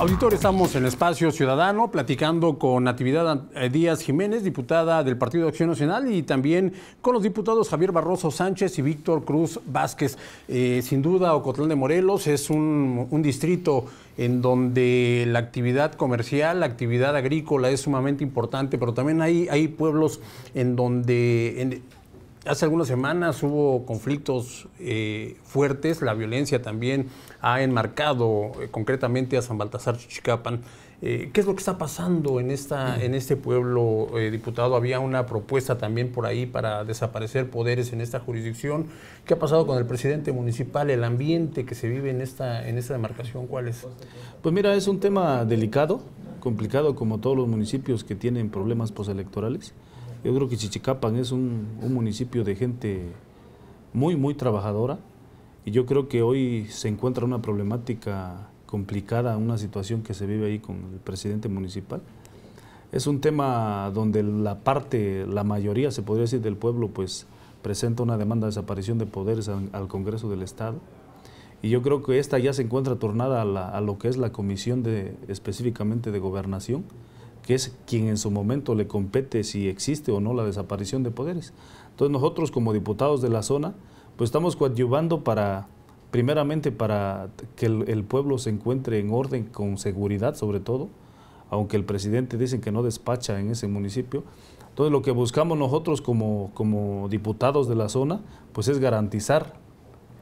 Auditor, estamos en Espacio Ciudadano platicando con Natividad eh, Díaz Jiménez, diputada del Partido de Acción Nacional, y también con los diputados Javier Barroso Sánchez y Víctor Cruz Vázquez. Eh, sin duda, Ocotlán de Morelos es un, distrito en donde la actividad comercial, la actividad agrícola es sumamente importante, pero también hay, hay pueblos en donde... Hace algunas semanas hubo conflictos eh, fuertes, la violencia también ha enmarcado eh, concretamente a San Baltasar Chichicapan. Eh, ¿Qué es lo que está pasando en, esta, en este pueblo, diputado? Había una propuesta también por ahí para desaparecer poderes en esta jurisdicción. ¿Qué ha pasado con el presidente municipal, el ambiente que se vive en esta, en esta demarcación? ¿Cuál Pues mira, es un tema delicado, complicado como todos los municipios que tienen problemas postelectorales. Yo creo que Chichicapan es un, municipio de gente muy, muy trabajadora y yo creo que hoy se encuentra una problemática complicada, una situación que se vive ahí con el presidente municipal. Es un tema donde la parte, la mayoría, se podría decir, del pueblo, pues presenta una demanda de desaparición de poderes al, Congreso del Estado. Y yo creo que esta ya se encuentra tornada a, a lo que es la comisión de, específicamente de gobernación, que es quien en su momento le compete si existe o no la desaparición de poderes. Entonces nosotros como diputados de la zona, pues estamos coadyuvando para, primeramente para que el, pueblo se encuentre en orden, con seguridad sobre todo, aunque el presidente dicen que no despacha en ese municipio. Entonces lo que buscamos nosotros como, como diputados de la zona, pues es garantizar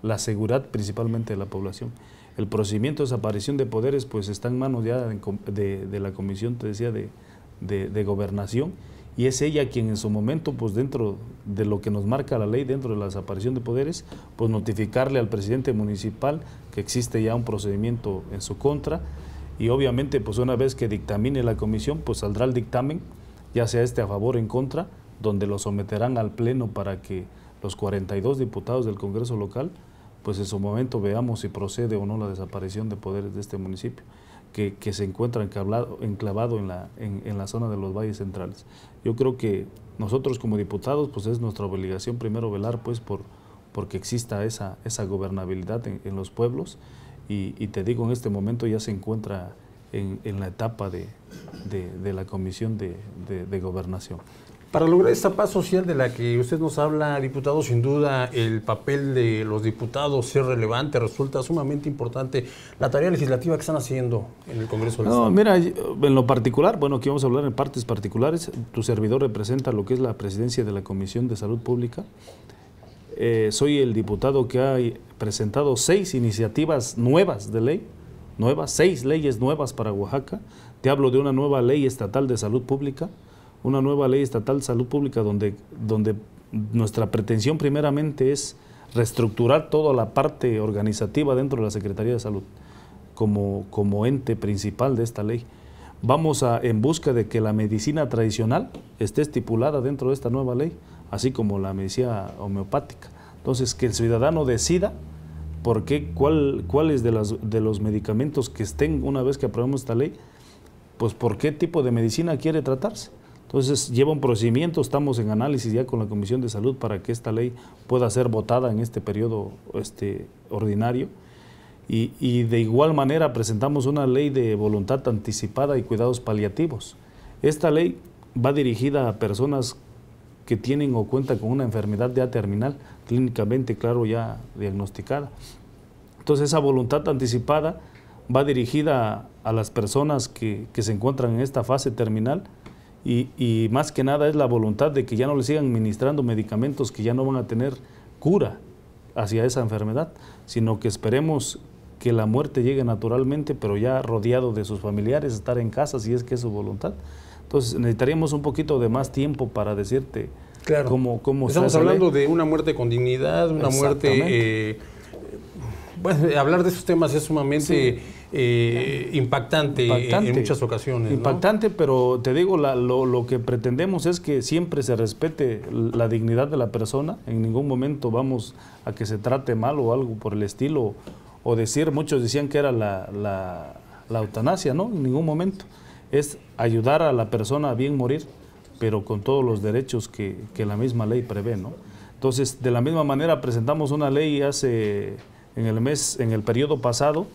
la seguridad principalmente de la población el procedimiento de desaparición de poderes pues está en manos ya de, la comisión, te decía, de, de, gobernación y es ella quien en su momento pues dentro de lo que nos marca la ley, dentro de la desaparición de poderes, pues notificarle al presidente municipal que existe ya un procedimiento en su contra y obviamente pues una vez que dictamine la comisión pues saldrá el dictamen, ya sea este a favor o en contra, donde lo someterán al pleno para que los 42 diputados del Congreso local pues en su momento veamos si procede o no la desaparición de poderes de este municipio, que, se encuentra enclavado en la, en, la zona de los valles centrales. Yo creo que nosotros como diputados, pues es nuestra obligación primero velar pues por porque exista esa, esa gobernabilidad en, los pueblos y, te digo, en este momento ya se encuentra en, la etapa de, la Comisión de Gobernación. Para lograr esta paz social de la que usted nos habla, diputado, sin duda el papel de los diputados es relevante, resulta sumamente importante la tarea legislativa que están haciendo en el Congreso. no, mira, en lo particular, bueno, aquí vamos a hablar en partes particulares, tu servidor representa lo que es la presidencia de la Comisión de Salud Pública. Eh, soy el diputado que ha presentado seis iniciativas nuevas de ley, nuevas, seis leyes nuevas para Oaxaca. Te hablo de una nueva ley estatal de salud pública una nueva ley estatal de salud pública donde, donde nuestra pretensión primeramente es reestructurar toda la parte organizativa dentro de la Secretaría de Salud como, como ente principal de esta ley. Vamos a, en busca de que la medicina tradicional esté estipulada dentro de esta nueva ley, así como la medicina homeopática. Entonces, que el ciudadano decida por qué, cuáles de, de los medicamentos que estén una vez que aprobemos esta ley, pues por qué tipo de medicina quiere tratarse. Entonces lleva un procedimiento, estamos en análisis ya con la Comisión de Salud para que esta ley pueda ser votada en este periodo este, ordinario. Y, de igual manera presentamos una ley de voluntad anticipada y cuidados paliativos. Esta ley va dirigida a personas que tienen o cuentan con una enfermedad ya terminal, clínicamente, claro, ya diagnosticada. Entonces esa voluntad anticipada va dirigida a, las personas que, que se encuentran en esta fase terminal, y, más que nada es la voluntad de que ya no le sigan administrando medicamentos que ya no van a tener cura hacia esa enfermedad, sino que esperemos que la muerte llegue naturalmente, pero ya rodeado de sus familiares, estar en casa si es que es su voluntad. Entonces necesitaríamos un poquito de más tiempo para decirte claro. cómo, Estamos hablando de una muerte con dignidad, una muerte bueno, eh, hablar de esos temas es sumamente eh, impactante, eh, en muchas ocasiones. Impactante, pero te digo, lo, que pretendemos es que siempre se respete la dignidad de la persona. En ningún momento vamos a que se trate mal o algo por el estilo. O decir, muchos decían que era la, eutanasia, ¿no? En ningún momento. Es ayudar a la persona a bien morir, pero con todos los derechos que, que la misma ley prevé, ¿no? Entonces, de la misma manera presentamos una ley hace en el mes, en el periodo pasado,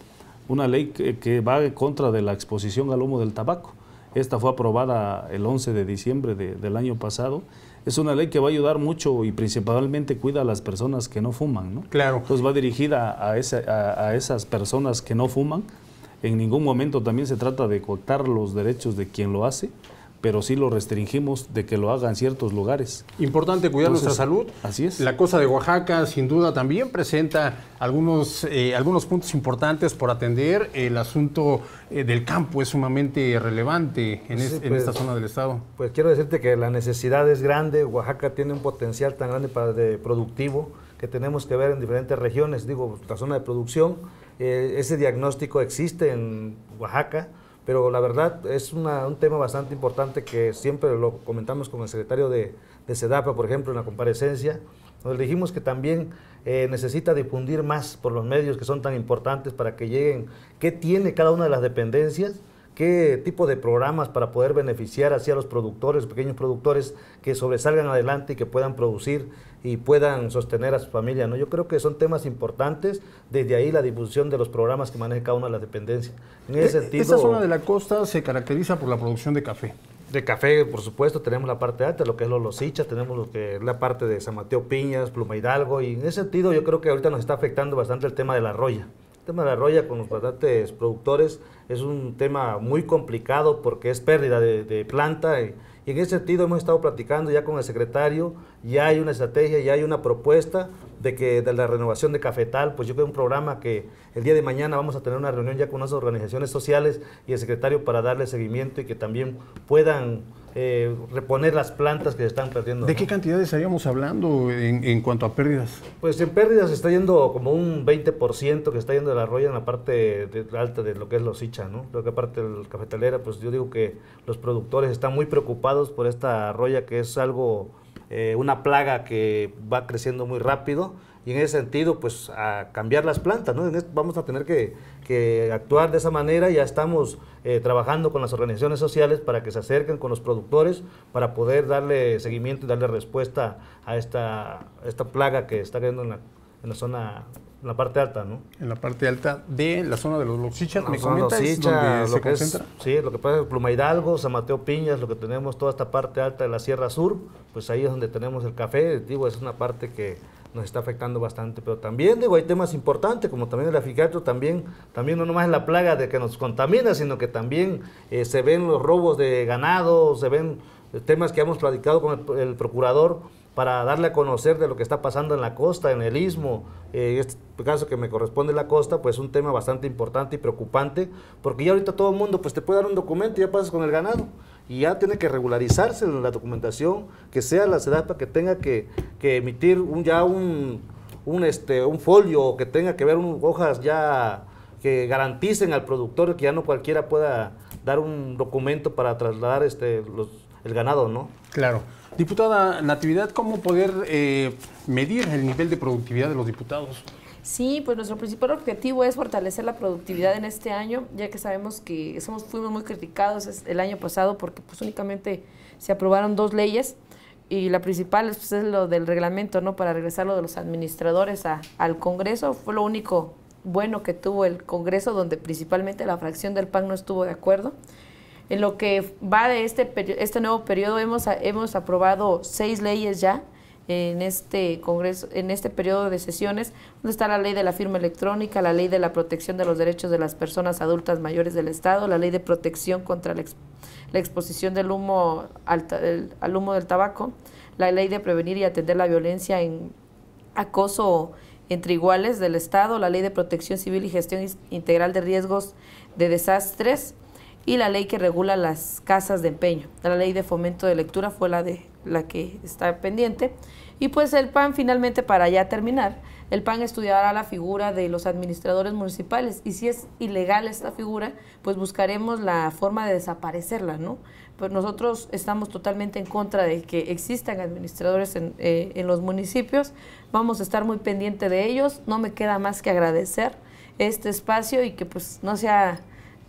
una ley que, va contra de la exposición al humo del tabaco. Esta fue aprobada el 11 de diciembre del año pasado. Es una ley que va a ayudar mucho y principalmente cuida a las personas que no fuman, ¿no? Claro. Entonces va dirigida a, a, esas personas que no fuman. En ningún momento también se trata de cortar los derechos de quien lo hace pero sí lo restringimos de que lo hagan ciertos lugares. Importante cuidar nuestra salud. Así es. La cosa de Oaxaca, sin duda, también presenta algunos, eh, algunos puntos importantes por atender. El asunto eh, del campo es sumamente relevante en, pues, esta zona del estado. Pues quiero decirte que la necesidad es grande. Oaxaca tiene un potencial tan grande para de productivo que tenemos que ver en diferentes regiones. Digo, la zona de producción, eh, ese diagnóstico existe en Oaxaca pero la verdad es un tema bastante importante que siempre lo comentamos con el secretario de, de SEDAPA, por ejemplo, en la comparecencia, nos dijimos que también eh, necesita difundir más por los medios que son tan importantes para que lleguen qué tiene cada una de las dependencias qué tipo de programas para poder beneficiar hacia los productores, pequeños productores que sobresalgan adelante y que puedan producir y puedan sostener a su familia. ¿no? Yo creo que son temas importantes, desde ahí la difusión de los programas que maneja cada una de las dependencias. En ese e-, sentido, esta zona de la costa se caracteriza por la producción de café. De café, por supuesto, tenemos la parte alta, lo que es los losichas, tenemos lo que es la parte de San Mateo Piñas, Pluma Hidalgo, y en ese sentido yo creo que ahorita nos está afectando bastante el tema de la roya. El tema de la roya con los plantantes productores es un tema muy complicado porque es pérdida de, planta. Y, en ese sentido hemos estado platicando ya con el secretario, ya hay una estrategia, ya hay una propuesta de que de la renovación de Cafetal, pues yo creo que un programa que el día de mañana vamos a tener una reunión ya con unas organizaciones sociales y el secretario para darle seguimiento y que también puedan eh, reponer las plantas que se están perdiendo. ¿De qué cantidades estaríamos hablando en, cuanto a pérdidas? Pues en pérdidas está yendo como un 20% que está yendo de la arroya en la parte alta de lo que es los hicha, ¿no? Lo que aparte de la cafetalera, pues yo digo que los productores están muy preocupados por esta arroya que es algo, eh, una plaga que va creciendo muy rápido y en ese sentido, pues a cambiar las plantas, ¿no? Vamos a tener que, actuar de esa manera, ya estamos eh, trabajando con las organizaciones sociales para que se acerquen con los productores para poder darle seguimiento y darle respuesta a esta, esta plaga que está cayendo en la, en la zona en la parte alta, ¿no? En la parte alta de la zona de los Loxichas, me donde se concentra. sí, lo que pasa es Pluma Hidalgo, San Mateo Piñas, lo que tenemos toda esta parte alta de la Sierra Sur, pues ahí es donde tenemos el café, digo, es una parte que nos está afectando bastante, pero también digo, hay temas importantes, como también el aficato, también, también no nomás es la plaga de que nos contamina, sino que también eh, se ven los robos de ganado, se ven eh, temas que hemos platicado con el, procurador para darle a conocer de lo que está pasando en la costa, en el istmo, en eh, este caso que me corresponde la costa, pues es un tema bastante importante y preocupante, porque ya ahorita todo el mundo pues te puede dar un documento y ya pasas con el ganado y ya tiene que regularizarse la documentación, que sea la SEDAPA que tenga que, emitir un, ya un, este, un folio, que tenga que ver unas hojas ya que garanticen al productor que ya no cualquiera pueda dar un documento para trasladar este, el ganado, ¿no? Claro. Diputada Natividad, ¿cómo poder eh, medir el nivel de productividad de los diputados? Sí, pues nuestro principal objetivo es fortalecer la productividad en este año, ya que sabemos que somos, fuimos muy criticados el año pasado porque pues únicamente se aprobaron dos leyes y la principal pues, es lo del reglamento, ¿no? Para regresar lo de los administradores a, al Congreso, fue lo único bueno que tuvo el Congreso, donde principalmente la fracción del PAN no estuvo de acuerdo. En lo que va de este, este nuevo periodo hemos, hemos aprobado seis leyes ya, en este congreso, en este periodo de sesiones, donde está la ley de la firma electrónica, la ley de la protección de los derechos de las personas adultas mayores del Estado, la ley de protección contra la, exposición del humo al, humo del tabaco, la ley de prevenir y atender la violencia en acoso entre iguales del Estado, la ley de protección civil y gestión integral de riesgos de desastres, y la ley que regula las casas de empeño. La ley de fomento de lectura fue la, de, la que está pendiente. Y pues el PAN finalmente, para ya terminar, el PAN estudiará la figura de los administradores municipales y si es ilegal esta figura, pues buscaremos la forma de desaparecerla, ¿no? Pues nosotros estamos totalmente en contra de que existan administradores en, eh, en los municipios, vamos a estar muy pendiente de ellos, no me queda más que agradecer este espacio y que pues no sea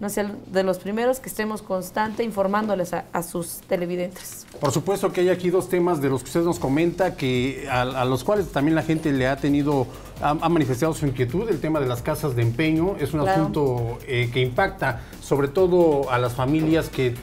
no sea de los primeros que estemos constante informándoles a, sus televidentes. Por supuesto que hay aquí dos temas de los que usted nos comenta, que a, los cuales también la gente le ha tenido, ha, manifestado su inquietud, el tema de las casas de empeño es un asunto eh, que impacta sobre todo a las familias que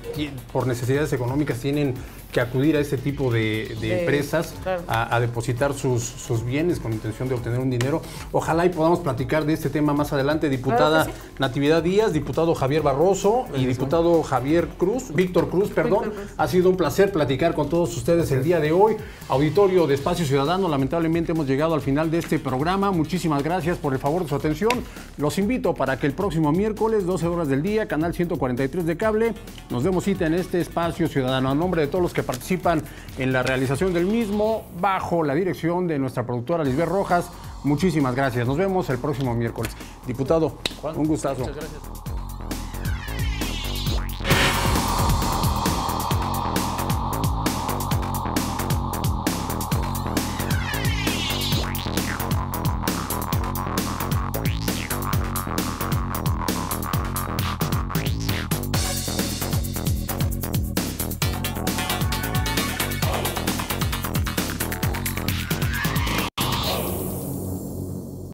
por necesidades económicas tienen que acudir a este tipo de, empresas a, depositar sus, bienes con intención de obtener un dinero. Ojalá y podamos platicar de este tema más adelante, diputada Natividad Díaz, diputado Javier Barroso y diputado Javier Cruz, Víctor Cruz, perdón. Ha sido un placer platicar con todos ustedes el día de hoy. Auditorio de Espacio Ciudadano, lamentablemente hemos llegado al final de este programa. Muchísimas gracias por el favor de su atención. Los invito para que el próximo miércoles, 12 horas del día, canal 143 de cable, nos demos cita en este Espacio Ciudadano. A nombre de todos los participan en la realización del mismo, bajo la dirección de nuestra productora Lisbeth Rojas. Muchísimas gracias. Nos vemos el próximo miércoles. Diputado, un gustazo. Muchas gracias.